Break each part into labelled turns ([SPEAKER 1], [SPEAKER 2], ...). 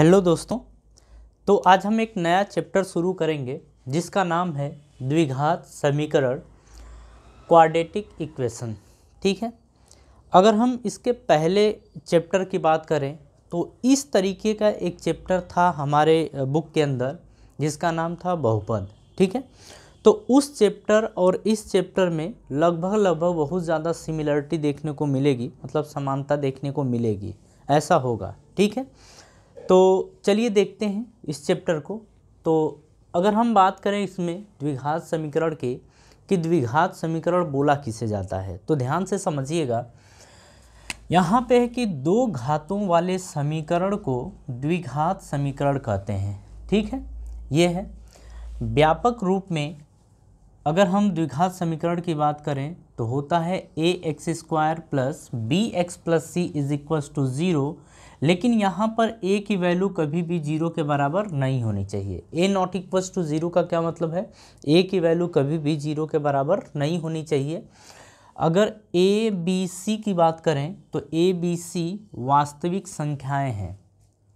[SPEAKER 1] hello दोस्तों तो आज हम एक नया चैप्टर शुरू करेंगे जिसका नाम है द्विघात समीकरण क्वाड्रेटिक इक्वेशन ठीक है अगर हम इसके पहले चैप्टर की बात करें तो इस तरीके का एक चैप्टर था हमारे बुक के अंदर जिसका नाम था बहुपद ठीक है तो उस चैप्टर और इस चैप्टर में लगभग लगभग बहुत ज़्यादा सिमिलरिटी देखने को मिलेगी मतलब समानता देखने को मिलेगी ऐसा होगा ठीक है तो चलिए देखते हैं इस चैप्टर को तो अगर हम बात करें इसमें द्विघात समीकरण के कि द्विघात समीकरण बोला किसे जाता है तो ध्यान से समझिएगा यहाँ पे है कि दो घातों वाले समीकरण को द्विघात समीकरण कहते हैं ठीक है ये है व्यापक रूप में अगर हम द्विघात समीकरण की बात करें तो होता है a x square plus b x plus c is equal to zero लेकिन यहाँ पर ए की वैल्यू कभी भी जीरो के बराबर नहीं होनी चाहिए a not equals to zero का क्या मतलब है ए की वैल्यू कभी भी जीरो के बराबर नहीं होनी चाहिए अगर ए बी सी की बात करें तो ए बी सी वास्तविक संख्याएं हैं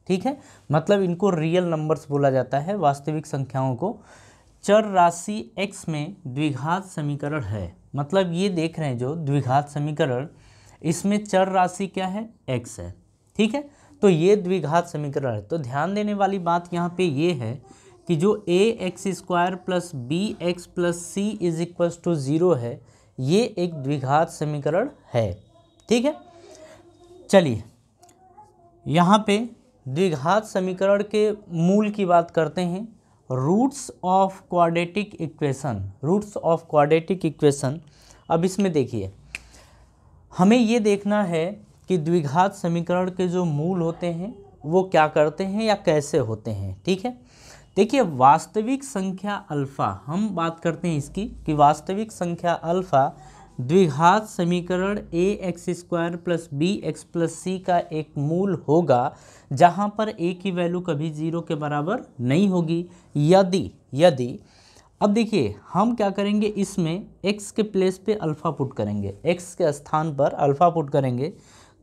[SPEAKER 1] ठीक है मतलब इनको रियल नंबर्स बोला जाता है वास्तविक संख्याओं को चर राशि एक्स में द्विघात समीकरण है मतलब ये देख रहे हैं जो द्विघात समीकरण इसमें चर राशि क्या है एक्स है ठीक है तो ये द्विघात समीकरण है तो ध्यान देने वाली बात यहाँ पे ये है कि जो a x square plus b x plus c is equal to zero है ये एक द्विघात समीकरण है ठीक है चलिए यहाँ पे द्विघात समीकरण के मूल की बात करते हैं roots of quadratic equation roots of quadratic equation अब इसमें देखिए हमें ये देखना है कि द्विघात समीकरण के जो मूल होते हैं वो क्या करते हैं या कैसे होते हैं ठीक है देखिए वास्तविक संख्या अल्फ़ा हम बात करते हैं इसकी कि वास्तविक संख्या अल्फ़ा द्विघात समीकरण a x square plus b x plus c का एक मूल होगा जहाँ पर ए की वैल्यू कभी ज़ीरो के बराबर नहीं होगी यदि यदि अब देखिए हम क्या करेंगे इसमें एक्स के प्लेस पे अल्फ़ा पुट करेंगे एक्स के स्थान पर अल्फ़ा पुट करेंगे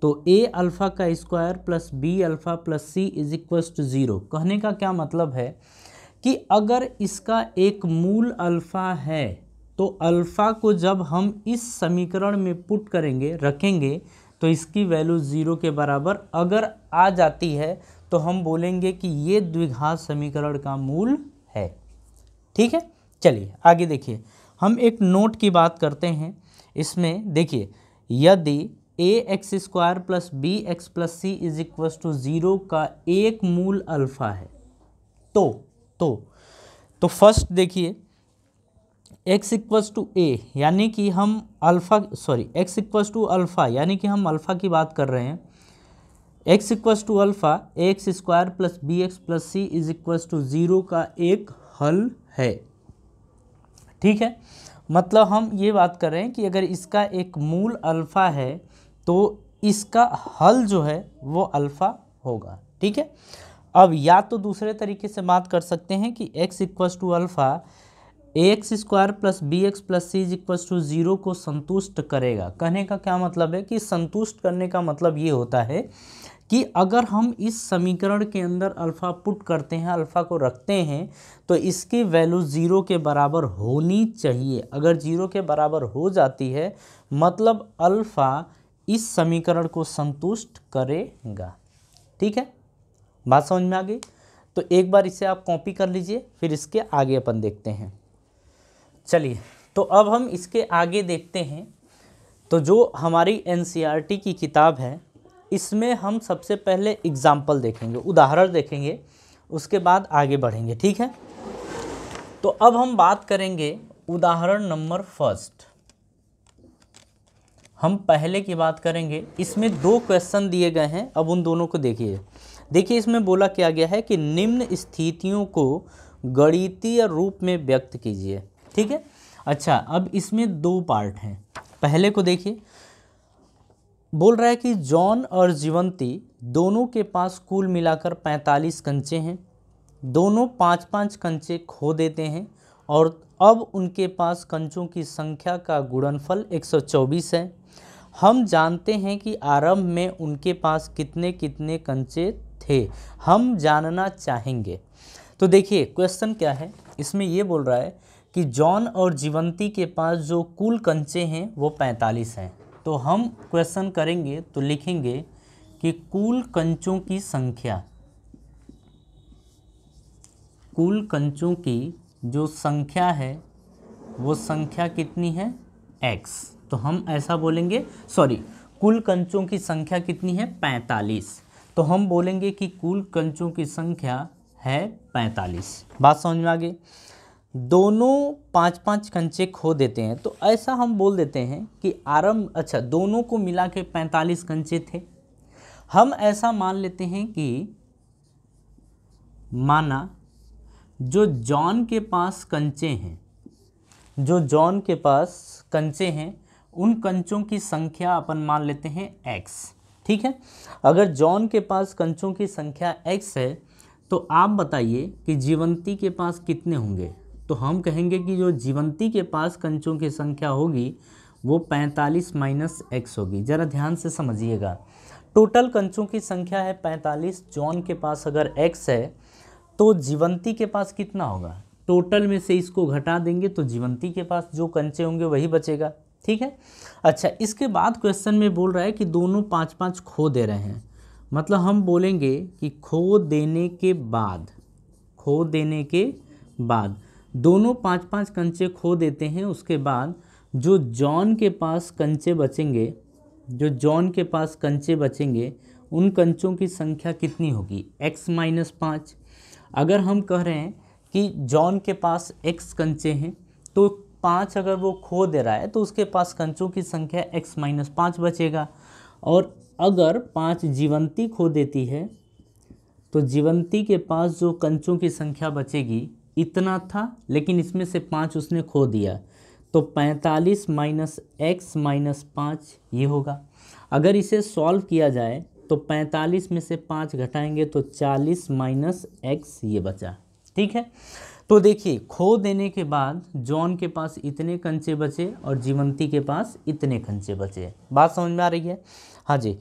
[SPEAKER 1] तो ए अल्फ़ा का square plus b alpha plus c is equals to zero कहने का क्या मतलब है कि अगर इसका एक मूल अल्फ़ा है तो अल्फ़ा को जब हम इस समीकरण में पुट करेंगे रखेंगे तो इसकी वैल्यू ज़ीरो के बराबर अगर आ जाती है तो हम बोलेंगे कि ये द्विघात समीकरण का मूल है ठीक है चलिए आगे देखिए हम एक नोट की बात करते हैं इसमें देखिए यदि a x square plus b x plus c is equal to zero का एक मूल अल्फ़ा है तो तो तो फर्स्ट देखिए एक्स इक्वस टू ए यानी कि हम alpha sorry x equals to alpha यानी कि हम अल्फ़ा की बात कर रहे हैं x equals to alpha x square plus b x plus c is equals to zero का एक हल है ठीक है मतलब हम ये बात कर रहे हैं कि अगर इसका एक मूल अल्फ़ा है तो इसका हल जो है वो अल्फ़ा होगा ठीक है अब या तो दूसरे तरीके से बात कर सकते हैं कि x equals to alpha a x square plus b x plus c is equals to zero को संतुष्ट करेगा कहने का क्या मतलब है कि संतुष्ट करने का मतलब ये होता है कि अगर हम इस समीकरण के अंदर अल्फ़ा पुट करते हैं अल्फ़ा को रखते हैं तो इसकी वैल्यू ज़ीरो के बराबर होनी चाहिए अगर ज़ीरो के बराबर हो जाती है मतलब अल्फ़ा इस समीकरण को संतुष्ट करेगा ठीक है बात समझ में आ गई तो एक बार इसे आप कॉपी कर लीजिए फिर इसके आगे अपन देखते हैं चलिए तो अब हम इसके आगे देखते हैं तो जो हमारी एन e की किताब है इसमें हम सबसे पहले एग्ज़ाम्पल देखेंगे उदाहरण देखेंगे उसके बाद आगे बढ़ेंगे ठीक है तो अब हम बात करेंगे उदाहरण नंबर फर्स्ट हम पहले की बात करेंगे इसमें दो क्वेश्चन दिए गए हैं अब उन दोनों को देखिए देखिए इसमें बोला क्या गया है कि निम्न स्थितियों को गणितीय रूप में व्यक्त कीजिए ठीक है अच्छा अब इसमें दो पार्ट हैं पहले को देखिए बोल रहा है कि जॉन और जीवंती दोनों के पास कुल मिलाकर 45 कंचे हैं दोनों पाँच पाँच कंचे खो देते हैं और अब उनके पास कंचों की संख्या का गुणनफल 124 है हम जानते हैं कि आरंभ में उनके पास कितने कितने कंचे थे हम जानना चाहेंगे तो देखिए क्वेश्चन क्या है इसमें ये बोल रहा है कि जॉन और जीवंती के पास जो कुल कंचे हैं वो पैंतालीस हैं तो हम क्वेश्चन करेंगे तो लिखेंगे कि कुल कंचों की संख्या कुल कंचों की जो संख्या है वो संख्या कितनी है एक्स तो हम ऐसा बोलेंगे सॉरी कुल कंचों की संख्या कितनी है पैंतालीस तो हम बोलेंगे कि कुल कंचों की संख्या है पैंतालीस बात समझ में आ गई दोनों पाँच पाँच कंचे खो देते हैं तो ऐसा हम बोल देते हैं कि आरंभ अच्छा दोनों को मिला के पैंतालीस कंचे थे हम ऐसा मान लेते हैं कि माना जो जॉन के पास कंचे हैं जो जॉन के पास कंचे हैं उन कंचों की संख्या अपन मान लेते हैं एक्स ठीक है अगर जॉन के पास कंचों की संख्या एक्स है तो आप बताइए कि जीवंती के पास कितने होंगे तो हम कहेंगे कि जो जीवंती के पास कंचों की संख्या होगी वो पैंतालीस माइनस एक्स होगी ज़रा ध्यान से समझिएगा टोटल कंचों की संख्या है पैंतालीस जॉन के पास अगर एक्स है तो जीवंती के पास कितना होगा टोटल में से इसको घटा देंगे तो जीवंती के पास जो कंचे होंगे वही बचेगा ठीक है अच्छा इसके बाद क्वेश्चन में बोल रहा है कि दोनों पाँच पाँच खो दे रहे हैं मतलब हम बोलेंगे कि खो देने के बाद खो देने के बाद दोनों पाँच पाँच कंचे खो देते हैं उसके बाद जो जॉन के पास कंचे बचेंगे जो जॉन के पास कंचे बचेंगे उन कंचों की संख्या कितनी होगी x माइनस पाँच अगर हम कह रहे हैं कि जॉन के पास x कंचे हैं तो पाँच अगर वो खो दे रहा है तो उसके पास कंचों की संख्या एक्स माइनस पाँच बचेगा और अगर पाँच जीवंती खो देती है तो जीवंती के पास जो कंचों की संख्या बचेगी इतना था लेकिन इसमें से पाँच उसने खो दिया तो पैंतालीस माइनस एक्स माइनस पाँच ये होगा अगर इसे सॉल्व किया जाए तो पैंतालीस में से पाँच घटाएंगे तो चालीस माइनस एक्स ये बचा ठीक है तो देखिए खो देने के बाद जॉन के पास इतने कंचे बचे और जीवंती के पास इतने कंचे बचे बात समझ में आ रही है हाँ जी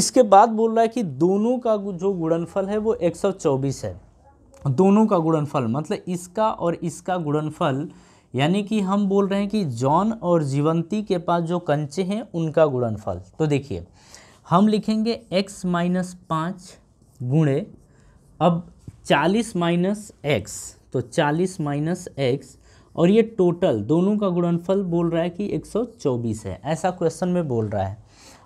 [SPEAKER 1] इसके बाद बोल रहा है कि दोनों का जो गुणनफल है वो 124 है दोनों का गुणनफल मतलब इसका और इसका गुणनफल यानी कि हम बोल रहे हैं कि जॉन और जीवंती के पास जो कंचे हैं उनका गुणनफल तो देखिए हम लिखेंगे x माइनस पाँच गुणे अब चालीस माइनस एक्स तो चालीस माइनस एक्स और ये टोटल दोनों का गुणनफल बोल रहा है कि 124 है ऐसा क्वेश्चन में बोल रहा है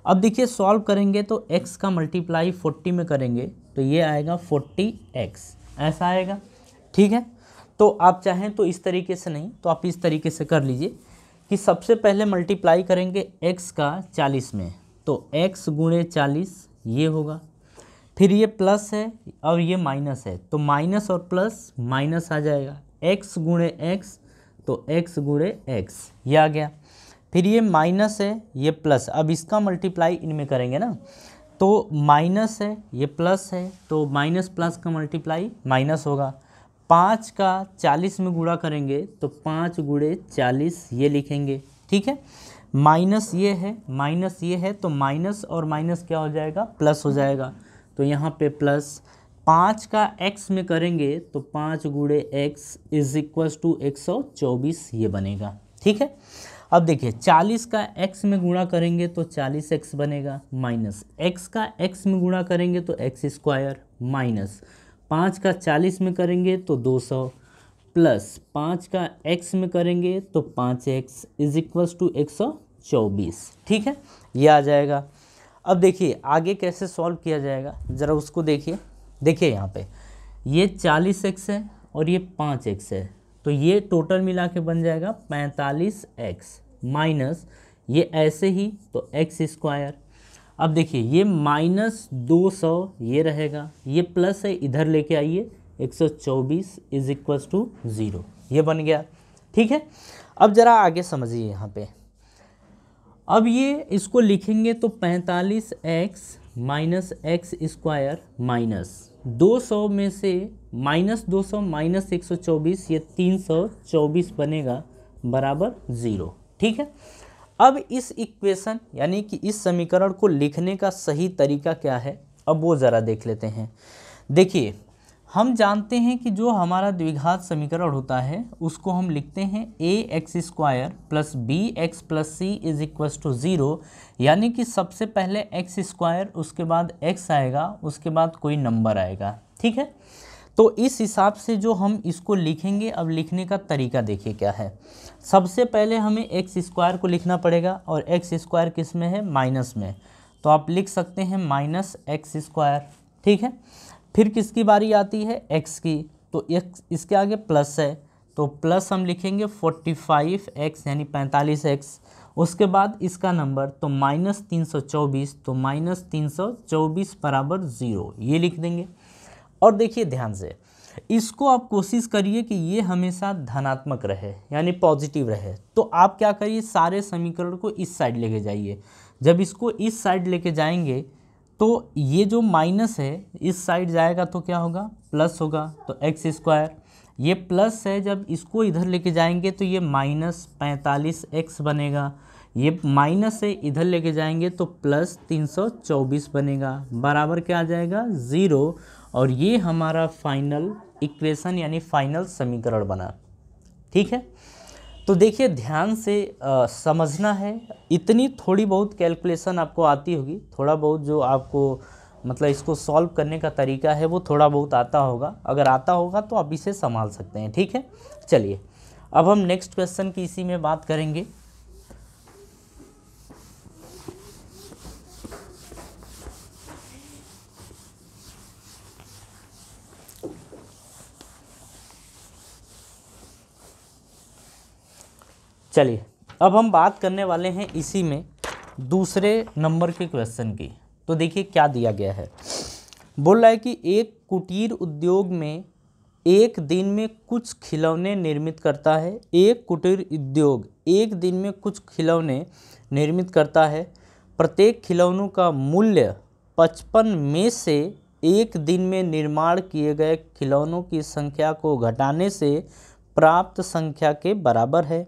[SPEAKER 1] अब देखिए सॉल्व करेंगे तो x का मल्टीप्लाई 40 में करेंगे तो ये आएगा 40x ऐसा आएगा ठीक है तो आप चाहें तो इस तरीके से नहीं तो आप इस तरीके से कर लीजिए कि सबसे पहले मल्टीप्लाई करेंगे एक्स का चालीस में तो एक्स गुणे चालीस ये होगा फिर ये प्लस है और ये माइनस है तो माइनस और प्लस माइनस आ जाएगा एक्स गुणे एक्स तो एक्स गुणे एक्स ये आ गया फिर ये माइनस है ये प्लस अब इसका मल्टीप्लाई इनमें करेंगे ना तो माइनस है ये प्लस है तो माइनस प्लस का मल्टीप्लाई माइनस होगा पाँच का चालीस में गुड़ा करेंगे तो पाँच गुड़े चालीस ये लिखेंगे ठीक है माइनस ये है माइनस ये है तो माइनस और माइनस क्या हो जाएगा प्लस हो जाएगा तो यहाँ पे प्लस पाँच का एक्स में करेंगे तो पाँच गुड़े एक्स इज इक्वल टू एक सौ चौबीस ये बनेगा ठीक है अब देखिए चालीस का एक्स में गुणा करेंगे तो चालीस एक्स बनेगा माइनस एक्स का एक्स में गुणा करेंगे तो एक्स स्क्वायर माइनस पाँच का चालीस में करेंगे तो दो सौ प्लस पाँच का एक्स में करेंगे तो पाँच एक्स इज इक्वल्स टू एक सौ चौबीस ठीक है ये आ जाएगा अब देखिए आगे कैसे सॉल्व किया जाएगा ज़रा उसको देखिए देखिए यहाँ पे ये चालीस एक्स है और ये पाँच एक्स है तो ये टोटल मिला के बन जाएगा पैंतालीस एक्स माइनस ये ऐसे ही तो एक्स स्क्वायर अब देखिए ये माइनस दो सौ ये रहेगा ये प्लस है इधर लेके आइए एक सौ चौबीस इज इक्वल्स टू ज़ीरो ये बन गया ठीक है अब ज़रा आगे समझिए यहाँ पे अब ये इसको लिखेंगे तो पैंतालीस x minus x square minus दो सौ में से माइनस दो सौ माइनस एक सौ चौबीस ये तीन सौ चौबीस बनेगा बराबर ज़ीरो ठीक है अब इस इक्वेशन यानी कि इस समीकरण को लिखने का सही तरीका क्या है अब वो ज़रा देख लेते हैं देखिए हम जानते हैं कि जो हमारा द्विघात समीकरण होता है उसको हम लिखते हैं a x square plus b x plus c is equals to zero यानी कि सबसे पहले एक्स स्क्वायर उसके बाद एक्स आएगा उसके बाद कोई नंबर आएगा ठीक है तो इस हिसाब से जो हम इसको लिखेंगे अब लिखने का तरीका देखिए क्या है सबसे पहले हमें एक्स स्क्वायर को लिखना पड़ेगा और एक्स स्क्वायर किस में है माइनस में तो आप लिख सकते हैं माइनस एक्स स्क्वायर ठीक है फिर किसकी बारी आती है एक्स की तो एक्स इसके आगे प्लस है तो प्लस हम लिखेंगे फोर्टी फाइव एक्स यानी पैंतालीस एक्स उसके बाद इसका नंबर तो माइनस तीन सौ चौबीस तो माइनस तीन सौ चौबीस बराबर ज़ीरो ये लिख देंगे और देखिए ध्यान से इसको आप कोशिश करिए कि ये हमेशा धनात्मक रहे यानी पॉजिटिव रहे तो आप क्या करिए सारे समीकरण को इस साइड लेके जाइए जब इसको इस साइड लेके जाएंगे तो ये जो माइनस है इस साइड जाएगा तो क्या होगा प्लस होगा तो एक्स स्क्वायर ये प्लस है जब इसको इधर लेके जाएंगे तो ये माइनस पैंतालीस एक्स बनेगा ये माइनस से इधर लेके जाएंगे तो प्लस तीन सौ चौबीस बनेगा बराबर क्या आ जाएगा ज़ीरो और ये हमारा फाइनल इक्वेशन यानी फाइनल समीकरण बना ठीक है तो देखिए ध्यान से आ, समझना है इतनी थोड़ी बहुत कैलकुलेशन आपको आती होगी थोड़ा बहुत जो आपको मतलब इसको सॉल्व करने का तरीका है वो थोड़ा बहुत आता होगा अगर आता होगा तो आप इसे संभाल सकते हैं ठीक है चलिए अब हम नेक्स्ट क्वेश्चन की इसी में बात करेंगे चलिए अब हम बात करने वाले हैं इसी में दूसरे नंबर के क्वेश्चन की तो देखिए क्या दिया गया है बोल रहा है कि एक कुटीर उद्योग में एक दिन में कुछ खिलौने निर्मित करता है एक कुटीर उद्योग एक दिन में कुछ खिलौने निर्मित करता है प्रत्येक खिलौनों का मूल्य पचपन में से एक दिन में निर्माण किए गए खिलौनों की संख्या को घटाने से प्राप्त संख्या के बराबर है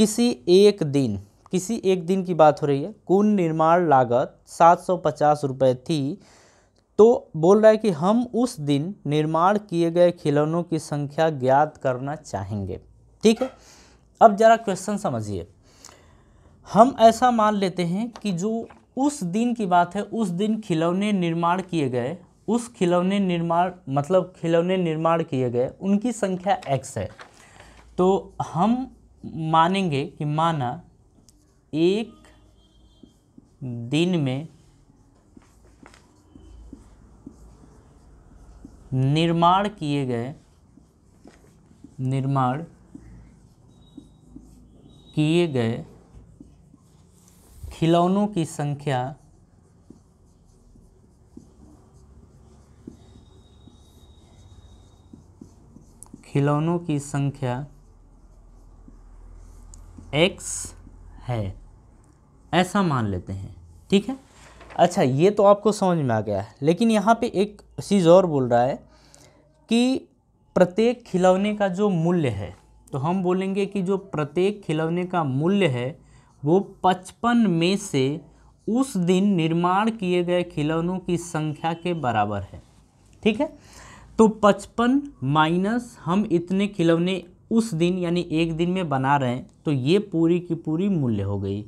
[SPEAKER 1] किसी एक दिन किसी एक दिन की बात हो रही है कुल निर्माण लागत सात सौ पचास रुपये थी तो बोल रहा है कि हम उस दिन निर्माण किए गए खिलौनों की संख्या ज्ञात करना चाहेंगे ठीक है अब जरा क्वेश्चन समझिए हम ऐसा मान लेते हैं कि जो उस दिन की बात है उस दिन खिलौने निर्माण किए गए उस खिलौने निर्माण मतलब खिलौने निर्माण किए गए उनकी संख्या एक्स है तो हम मानेंगे कि माना एक दिन में निर्माण किए गए निर्माण किए गए खिलौनों की संख्या खिलौनों की संख्या एक्स है ऐसा मान लेते हैं ठीक है अच्छा ये तो आपको समझ में आ गया है लेकिन यहाँ पे एक चीज़ और बोल रहा है कि प्रत्येक खिलौने का जो मूल्य है तो हम बोलेंगे कि जो प्रत्येक खिलौने का मूल्य है वो पचपन में से उस दिन निर्माण किए गए खिलौनों की संख्या के बराबर है ठीक है तो पचपन माइनस हम इतने खिलौने उस दिन यानी एक दिन में बना रहे हैं तो ये पूरी की पूरी मूल्य हो गई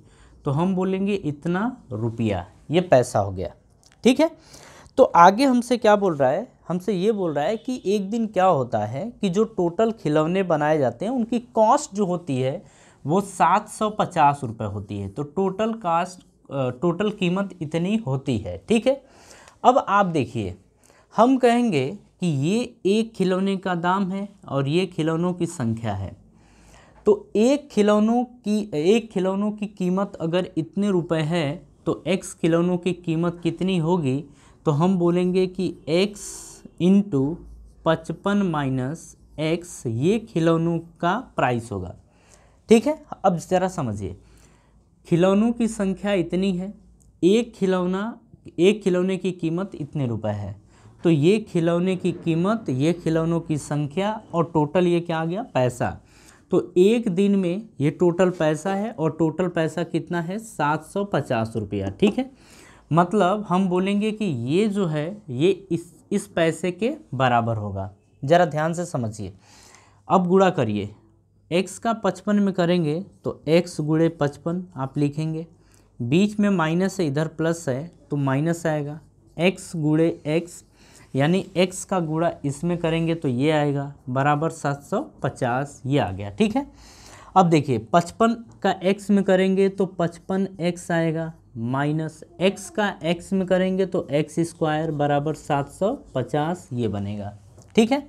[SPEAKER 1] तो हम बोलेंगे इतना रुपया ये पैसा हो गया ठीक है तो आगे हमसे क्या बोल रहा है हमसे ये बोल रहा है कि एक दिन क्या होता है कि जो टोटल खिलौने बनाए जाते हैं उनकी कॉस्ट जो होती है वो सात सौ पचास रुपये होती है तो टोटल कास्ट टोटल कीमत इतनी होती है ठीक है अब आप देखिए हम कहेंगे कि ये एक खिलौने का दाम है और ये खिलौनों की संख्या है तो एक खिलौनों की एक खिलौनों की कीमत अगर इतने रुपए है तो एक्स खिलौनों की कीमत कितनी होगी तो हम बोलेंगे कि एक्स इंटू पचपन माइनस एक्स ये खिलौनों का प्राइस होगा ठीक है अब ज़रा समझिए खिलौनों की संख्या इतनी है एक खिलौना एक खिलौने की कीमत इतने रुपए है तो ये खिलौने की कीमत ये खिलौनों की संख्या और टोटल ये क्या आ गया पैसा तो एक दिन में ये टोटल पैसा है और टोटल पैसा कितना है सात सौ पचास रुपया ठीक है मतलब हम बोलेंगे कि ये जो है ये इस इस पैसे के बराबर होगा ज़रा ध्यान से समझिए अब गुड़ा करिए x का पचपन में करेंगे तो x गुड़े पचपन आप लिखेंगे बीच में माइनस है इधर प्लस है तो माइनस आएगा x गुड़े एक्स यानी x का गुड़ा इसमें करेंगे तो ये आएगा बराबर 750 ये आ गया ठीक है अब देखिए 55 का x में करेंगे तो 55x आएगा माइनस एक्स का एक्स में करेंगे तो एक्स स्क्वायर बराबर सात सौ पचास ये बनेगा ठीक है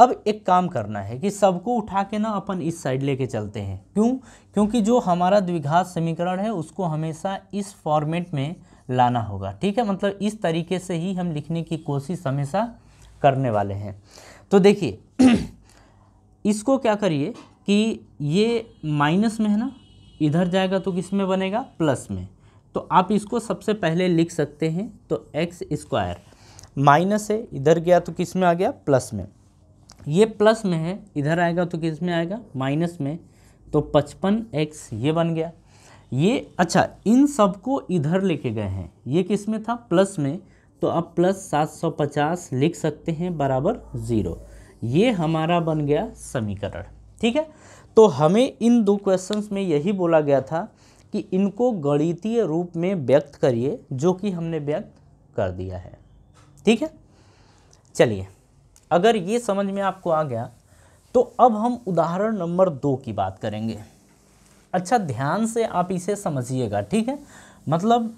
[SPEAKER 1] अब एक काम करना है कि सबको उठा के ना अपन इस साइड लेके चलते हैं क्यों क्योंकि जो हमारा द्विघात समीकरण है उसको हमेशा इस फॉर्मेट में लाना होगा ठीक है मतलब इस तरीके से ही हम लिखने की कोशिश हमेशा करने वाले हैं तो देखिए इसको क्या करिए कि ये माइनस में है ना इधर जाएगा तो किस में बनेगा प्लस में तो आप इसको सबसे पहले लिख सकते हैं तो एक्स स्क्वायर माइनस है इधर गया तो किस में आ गया प्लस में ये प्लस में है इधर आएगा तो किस में आएगा माइनस में तो पचपन एक्स ये बन गया ये अच्छा इन सब को इधर लेके गए हैं ये किस में था प्लस में तो अब प्लस 750 लिख सकते हैं बराबर ज़ीरो ये हमारा बन गया समीकरण ठीक है तो हमें इन दो क्वेश्चंस में यही बोला गया था कि इनको गणितीय रूप में व्यक्त करिए जो कि हमने व्यक्त कर दिया है ठीक है चलिए अगर ये समझ में आपको आ गया तो अब हम उदाहरण नंबर दो की बात करेंगे अच्छा ध्यान से आप इसे समझिएगा ठीक है मतलब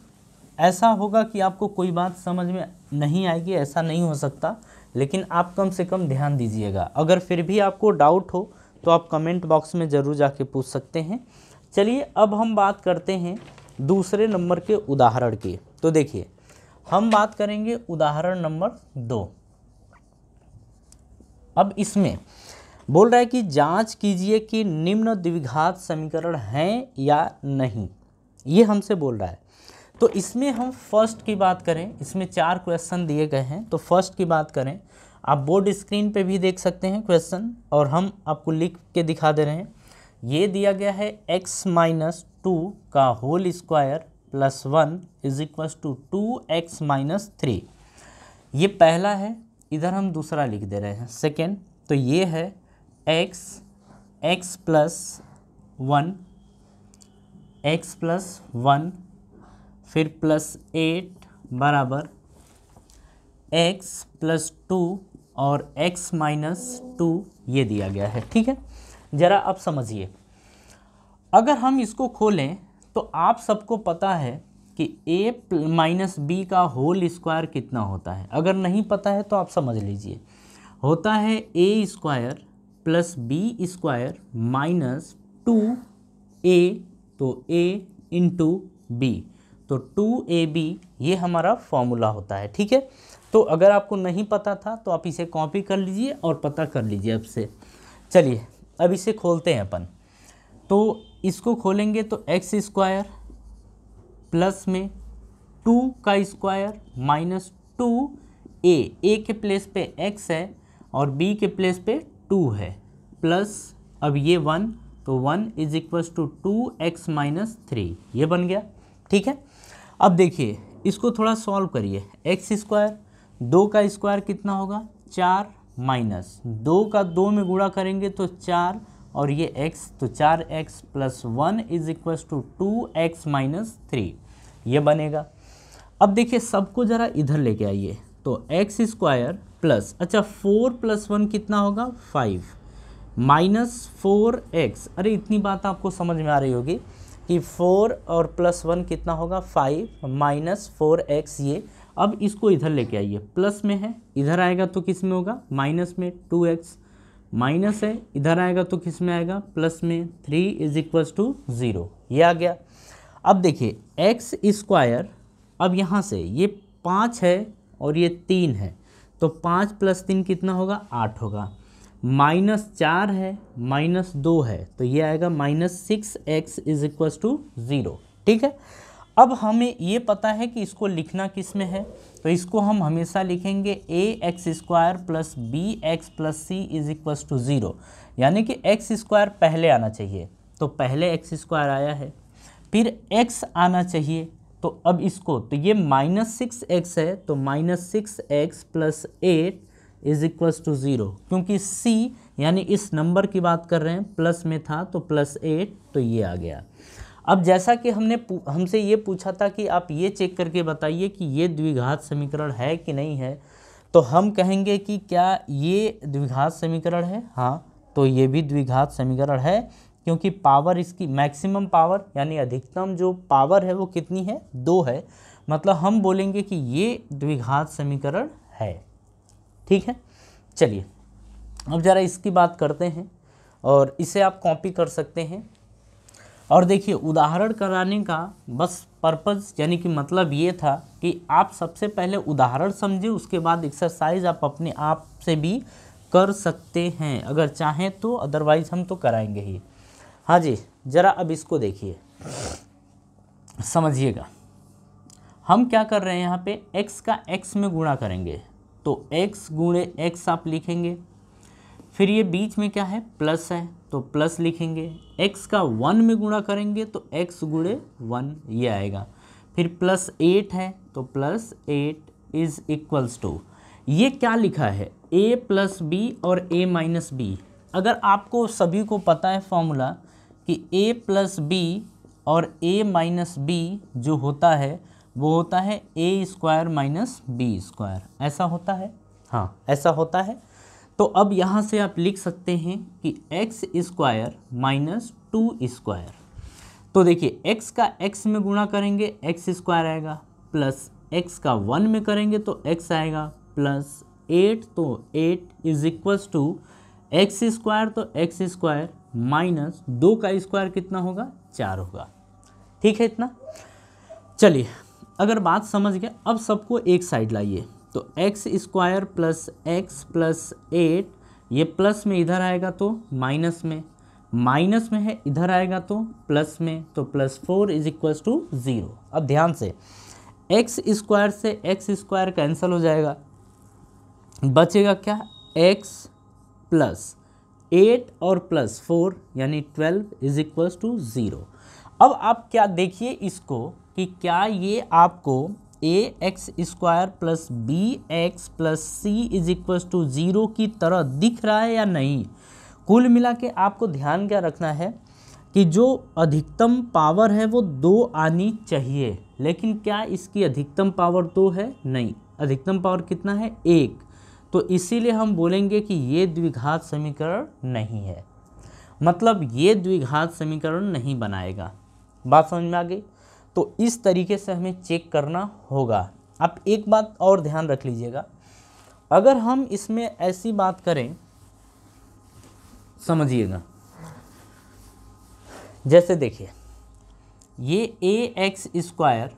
[SPEAKER 1] ऐसा होगा कि आपको कोई बात समझ में नहीं आएगी ऐसा नहीं हो सकता लेकिन आप कम से कम ध्यान दीजिएगा अगर फिर भी आपको डाउट हो तो आप कमेंट बॉक्स में ज़रूर जाके पूछ सकते हैं चलिए अब हम बात करते हैं दूसरे नंबर के उदाहरण के तो देखिए हम बात करेंगे उदाहरण नंबर दो अब इसमें बोल रहा है कि जांच कीजिए कि निम्न द्विघात समीकरण हैं या नहीं ये हमसे बोल रहा है तो इसमें हम फर्स्ट की बात करें इसमें चार क्वेश्चन दिए गए हैं तो फर्स्ट की बात करें आप बोर्ड स्क्रीन पे भी देख सकते हैं क्वेश्चन और हम आपको लिख के दिखा दे रहे हैं ये दिया गया है x माइनस टू का whole square plus one is equals to two x minus three ये पहला है इधर हम दूसरा लिख दे रहे हैं सेकेंड तो ये है x x plus one x plus one फिर प्लस एट बराबर एक्स प्लस टू और एक्स माइनस टू ये दिया गया है ठीक है ज़रा आप समझिए अगर हम इसको खोलें तो आप सबको पता है कि ए माइनस बी का होल स्क्वायर कितना होता है अगर नहीं पता है तो आप समझ लीजिए होता है a square plus b square minus two a तो ए इंटू बी तो टू ए बी ये हमारा फॉर्मूला होता है ठीक है तो अगर आपको नहीं पता था तो आप इसे कॉपी कर लीजिए और पता कर लीजिए अब से चलिए अब इसे खोलते हैं अपन तो इसको खोलेंगे तो एक्स स्क्वायर प्लस में टू का square minus two a a के प्लेस पे एक्स है और बी के प्लेस पे टू है प्लस अब ये वन तो one is equals to two x minus three ये बन गया ठीक है अब देखिए इसको थोड़ा सॉल्व करिए एक्स स्क्वायर दो का स्क्वायर कितना होगा चार माइनस दो का दो में गुणा करेंगे तो चार और ये x तो चार x plus one is equals to two x minus three ये बनेगा अब देखिए सबको ज़रा इधर लेके आइए तो एक्स स्क्वायर प्लस अच्छा फोर प्लस वन कितना होगा फाइव माइनस फोर एक्स अरे इतनी बात आपको समझ में आ रही होगी कि फोर और प्लस वन कितना होगा फाइव माइनस फोर एक्स ये अब इसको इधर लेके आइए प्लस में है इधर आएगा तो किस में होगा माइनस में टू एक्स माइनस है इधर आएगा तो किस में आएगा प्लस में three is equals to zero ये आ गया अब देखिए एक्स स्क्वायर अब यहाँ से ये पाँच है और ये तीन है तो पाँच प्लस तीन कितना होगा आठ होगा माइनस चार है माइनस दो है तो ये आएगा minus six x is equal to zero ठीक है अब हमें ये पता है कि इसको लिखना किस में है तो इसको हम हमेशा लिखेंगे a x square plus b x plus c is equal to zero यानी कि एक्स स्क्वायर पहले आना चाहिए तो पहले एक्स स्क्वायर आया है फिर एक्स आना चाहिए तो अब इसको तो ये माइनस सिक्स एक्स है तो minus six x plus eight is equals to zero क्योंकि सी यानी इस नंबर की बात कर रहे हैं प्लस में था तो प्लस एट तो ये आ गया अब जैसा कि हमने हमसे ये पूछा था कि आप ये चेक करके बताइए कि ये द्विघात समीकरण है कि नहीं है तो हम कहेंगे कि क्या ये द्विघात समीकरण है हाँ तो ये भी द्विघात समीकरण है क्योंकि पावर इसकी मैक्सिमम पावर यानी अधिकतम जो पावर है वो कितनी है दो है मतलब हम बोलेंगे कि ये द्विघात समीकरण है ठीक है चलिए अब ज़रा इसकी बात करते हैं और इसे आप कॉपी कर सकते हैं और देखिए उदाहरण कराने का बस पर्पज़ यानी कि मतलब ये था कि आप सबसे पहले उदाहरण समझे उसके बाद एक्सरसाइज आप अपने आप से भी कर सकते हैं अगर चाहें तो अदरवाइज़ हम तो कराएंगे ही हाँ जी ज़रा अब इसको देखिए समझिएगा हम क्या कर रहे हैं यहाँ पे x का x में गुणा करेंगे तो x गुणे एक्स आप लिखेंगे फिर ये बीच में क्या है प्लस है तो प्लस लिखेंगे x का वन में गुणा करेंगे तो x गुणे वन ये आएगा फिर प्लस एट है तो plus eight is equals to ये क्या लिखा है a प्लस बी और a माइनस बी अगर आपको सभी को पता है फॉर्मूला कि ए प्लस बी और ए माइनस बी जो होता है वो होता है a square minus b square ऐसा होता है हाँ ऐसा होता है तो अब यहाँ से आप लिख सकते हैं कि x square minus two square तो देखिए एक्स का एक्स में गुणा करेंगे एक्स स्क्वायर आएगा प्लस एक्स का वन में करेंगे तो एक्स आएगा प्लस एट तो eight is equals to x square तो एक्स स्क्वायर माइनस दो का स्क्वायर कितना होगा चार होगा ठीक है इतना चलिए अगर बात समझ गया अब सबको एक साइड लाइए तो x square plus x plus eight ये प्लस में इधर आएगा तो माइनस में माइनस में है इधर आएगा तो प्लस में तो plus four is equal to zero अब ध्यान से एक्स स्क्वायर से एक्स स्क्वायर कैंसिल हो जाएगा बचेगा क्या एक्स प्लस एट और प्लस फोर यानी twelve is equals to zero अब आप क्या देखिए इसको कि क्या ये आपको a x square plus b x plus c is equals to zero की तरह दिख रहा है या नहीं कुल मिला के आपको ध्यान क्या रखना है कि जो अधिकतम पावर है वो दो आनी चाहिए लेकिन क्या इसकी अधिकतम पावर दो है नहीं अधिकतम पावर कितना है एक तो इसीलिए हम बोलेंगे कि ये द्विघात समीकरण नहीं है मतलब ये द्विघात समीकरण नहीं बनाएगा बात समझ में आ गई तो इस तरीके से हमें चेक करना होगा आप एक बात और ध्यान रख लीजिएगा अगर हम इसमें ऐसी बात करें समझिएगा जैसे देखिए ये a x square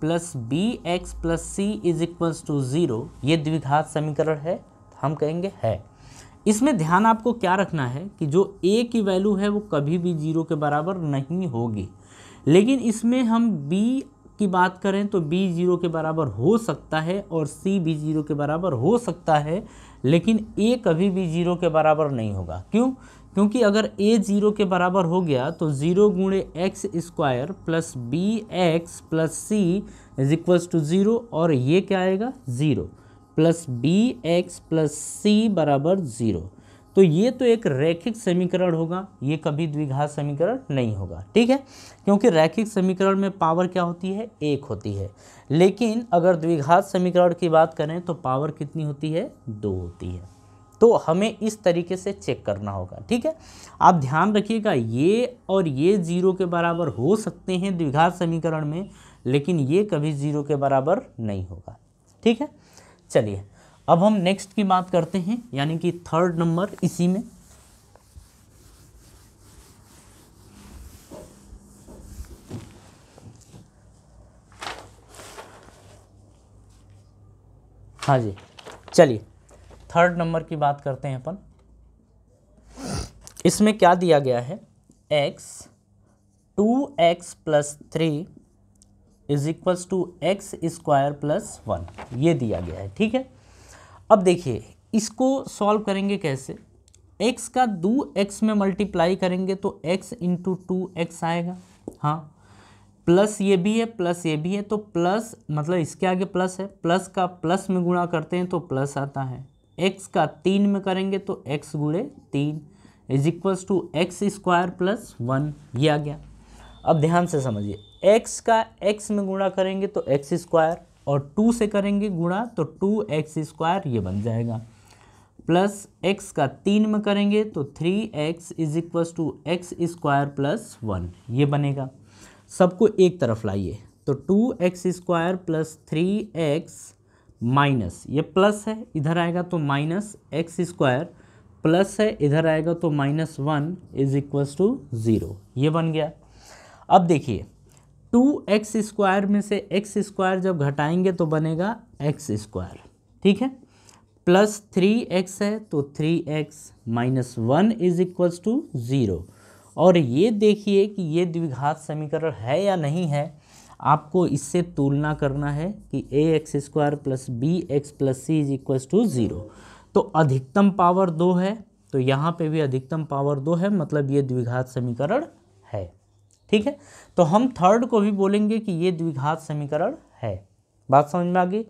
[SPEAKER 1] plus b x plus c is equals to zero ये द्विघात समीकरण है हम कहेंगे है इसमें ध्यान आपको क्या रखना है कि जो ए की वैल्यू है वो कभी भी जीरो के बराबर नहीं होगी लेकिन इसमें हम बी की बात करें तो b जीरो के बराबर हो सकता है और c भी जीरो के बराबर हो सकता है लेकिन a कभी भी जीरो के बराबर नहीं होगा क्यों क्योंकि अगर ए ज़ीरो के बराबर हो गया तो ज़ीरो गुणे x square plus b x plus c is equals to zero और ये क्या आएगा zero plus b x plus c बराबर ज़ीरो तो ये तो एक रैखिक समीकरण होगा ये कभी द्विघात समीकरण नहीं होगा ठीक है क्योंकि रैखिक समीकरण में पावर क्या होती है एक होती है लेकिन अगर द्विघात समीकरण की बात करें तो पावर कितनी होती है दो होती है तो हमें इस तरीके से चेक करना होगा ठीक है आप ध्यान रखिएगा ये और ये जीरो के बराबर हो सकते हैं द्विघात समीकरण में लेकिन ये कभी जीरो के बराबर नहीं होगा ठीक है चलिए अब हम नेक्स्ट की बात करते हैं यानी कि थर्ड नंबर इसी में हाँ जी चलिए थर्ड नंबर की बात करते हैं अपन इसमें क्या दिया गया है x two x plus three is equals to x square plus one ये दिया गया है ठीक है अब देखिए इसको सॉल्व करेंगे कैसे x का दो एक्स में मल्टीप्लाई करेंगे तो x इंटू टू एक्स आएगा हाँ प्लस ये भी है प्लस ये भी है तो प्लस मतलब इसके आगे प्लस है प्लस का प्लस में गुणा करते हैं तो प्लस आता है एक्स का तीन में करेंगे तो एक्स गुड़े तीन is equals to x square plus one ये आ गया अब ध्यान से समझिए एक्स का एक्स में गुणा करेंगे तो एक्स स्क्वायर और टू से करेंगे गुणा तो टू एक्स स्क्वायर ये बन जाएगा प्लस एक्स का तीन में करेंगे तो three x is equals to x square plus one ये बनेगा सबको एक तरफ लाइए तो two x square plus three x minus ये प्लस है इधर आएगा तो माइनस एक्स स्क्वायर प्लस है इधर आएगा तो minus one is equals to zero ये बन गया अब देखिए टू एक्स स्क्वायर में से एक्स स्क्वायर जब घटाएंगे तो बनेगा एक्स स्क्वायर ठीक है प्लस थ्री एक्स है तो three x minus one is equals to zero और ये देखिए कि ये द्विघात समीकरण है या नहीं है आपको इससे तुलना करना है कि a x square plus b x plus c is equal to zero तो अधिकतम पावर दो है तो यहाँ पे भी अधिकतम पावर दो है मतलब ये द्विघात समीकरण है ठीक है तो हम थर्ड को भी बोलेंगे कि ये द्विघात समीकरण है बात समझ में आ गई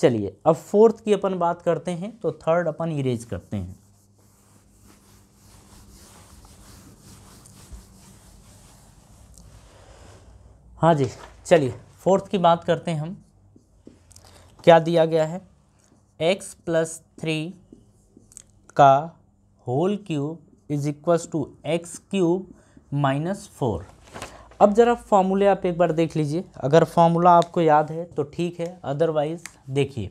[SPEAKER 1] चलिए अब फोर्थ की अपन बात करते हैं तो थर्ड अपन इरेज करते हैं हाँ जी चलिए फोर्थ की बात करते हैं हम क्या दिया गया है x प्लस थ्री का whole cube is equals to x cube minus four अब ज़रा फॉर्मूले आप एक बार देख लीजिए अगर फॉर्मूला आपको याद है तो ठीक है अदरवाइज़ देखिए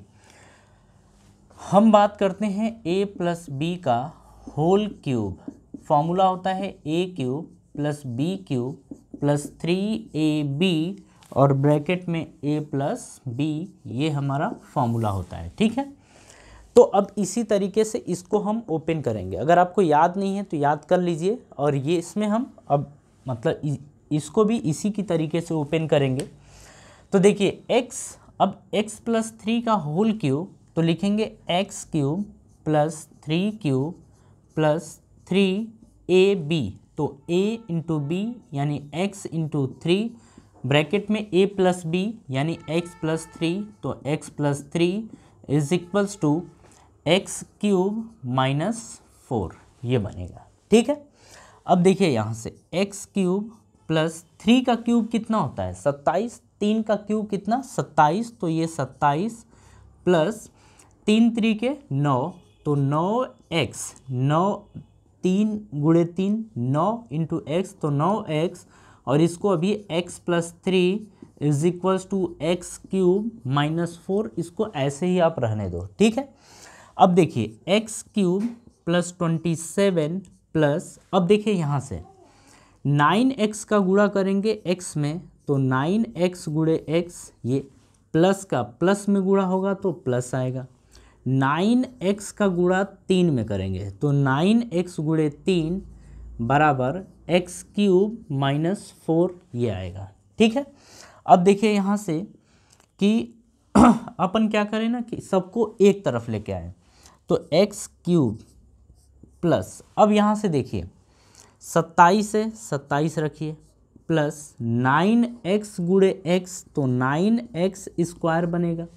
[SPEAKER 1] हम बात करते हैं a प्लस बी का होल क्यूब फॉर्मूला होता है a cube plus b cube plus three a b और ब्रैकेट में ए प्लस बी ये हमारा फॉर्मूला होता है ठीक है तो अब इसी तरीके से इसको हम ओपन करेंगे अगर आपको याद नहीं है तो याद कर लीजिए और ये इसमें हम अब मतलब इसको भी इसी की तरीके से ओपन करेंगे तो देखिए x अब x प्लस थ्री का होल क्यूब तो लिखेंगे x cube plus three cube plus three a b तो a इंटू बी यानी x इंटू थ्री ब्रैकेट में ए प्लस बी यानी एक्स प्लस थ्री तो x plus three is equals to x cube minus four ये बनेगा ठीक है अब देखिए यहाँ से एक्स क्यूब प्लस थ्री का क्यूब कितना होता है सत्ताईस तीन का क्यूब कितना सत्ताईस तो ये सत्ताईस प्लस तीन त्री के नौ तो नौ एक्स नौ तीन गुड़े तीन नौ इंटू एक्स तो नौ एक्स और इसको अभी x plus three is equals to x cube minus four इसको ऐसे ही आप रहने दो ठीक है अब देखिए x cube plus twenty seven plus अब देखिए यहाँ से नाइन एक्स का गुणा करेंगे एक्स में तो नाइन एक्स गुड़े एक्स ये प्लस का प्लस में गुड़ा होगा तो प्लस आएगा नाइन एक्स का गुड़ा तीन में करेंगे तो नाइन एक्स गुड़े तीन बराबर एक्स क्यूब माइनस फोर ये आएगा ठीक है अब देखिए यहाँ से कि अपन क्या करें ना कि सबको एक तरफ लेके आए तो एक्स क्यूब प्लस अब यहाँ से देखिए सत्ताईस है सत्ताईस रखिए प्लस नाइन एक्स गुड़े एक्स तो नाइन एक्स स्क्वायर बनेगा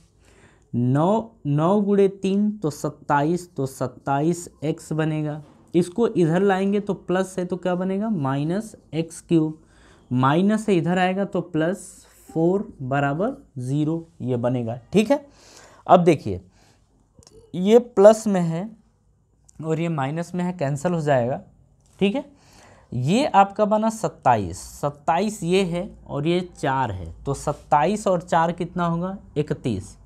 [SPEAKER 1] नौ नौ गुड़े तीन तो सत्ताईस तो सत्ताईस एक्स बनेगा इसको इधर लाएंगे तो प्लस है तो क्या बनेगा माइनस एक्स क्यूब माइनस से इधर आएगा तो प्लस फोर बराबर ज़ीरो ये बनेगा ठीक है अब देखिए ये प्लस में है और ये माइनस में है कैंसिल हो जाएगा ठीक है ये आपका बना सत्ताईस सत्ताईस ये है और ये चार है तो सत्ताईस और चार कितना होगा इकतीस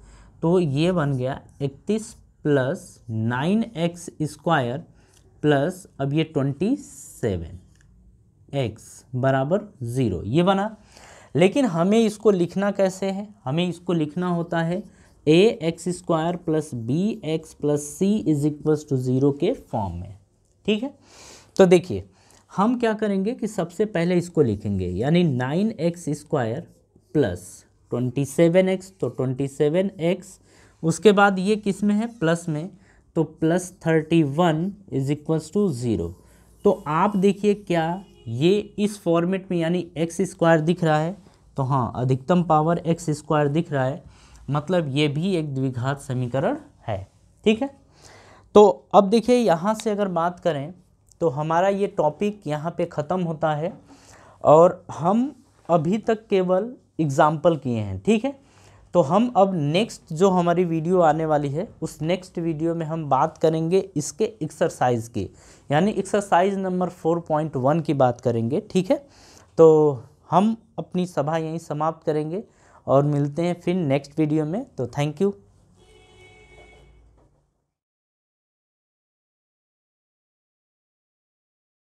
[SPEAKER 1] तो ये बन गया इकतीस plus nine x square plus अब ये ट्वेंटी सेवन एक्स बराबर ज़ीरो ये बना लेकिन हमें इसको लिखना कैसे है हमें इसको लिखना होता है a x square plus b x plus c is equals to zero के फॉर्म में ठीक है तो देखिए हम क्या करेंगे कि सबसे पहले इसको लिखेंगे यानी nine x square plus twenty seven x तो ट्वेंटी सेवन एक्स उसके बाद ये किस में है प्लस में तो plus thirty one is equals to zero तो आप देखिए क्या ये इस फॉर्मेट में यानी एक्स स्क्वायर दिख रहा है तो हाँ अधिकतम पावर एक्स स्क्वायर दिख रहा है मतलब ये भी एक द्विघात समीकरण है ठीक है तो अब देखिए यहाँ से अगर बात करें तो हमारा ये टॉपिक यहाँ पे ख़त्म होता है और हम अभी तक केवल एग्ज़ाम्पल किए हैं ठीक है तो हम अब नेक्स्ट जो हमारी वीडियो आने वाली है उस नेक्स्ट वीडियो में हम बात करेंगे इसके एक्सरसाइज की यानी exercise number four point one की बात करेंगे ठीक है तो हम अपनी सभा यहीं समाप्त करेंगे और मिलते हैं फिर नेक्स्ट वीडियो में तो थैंक यू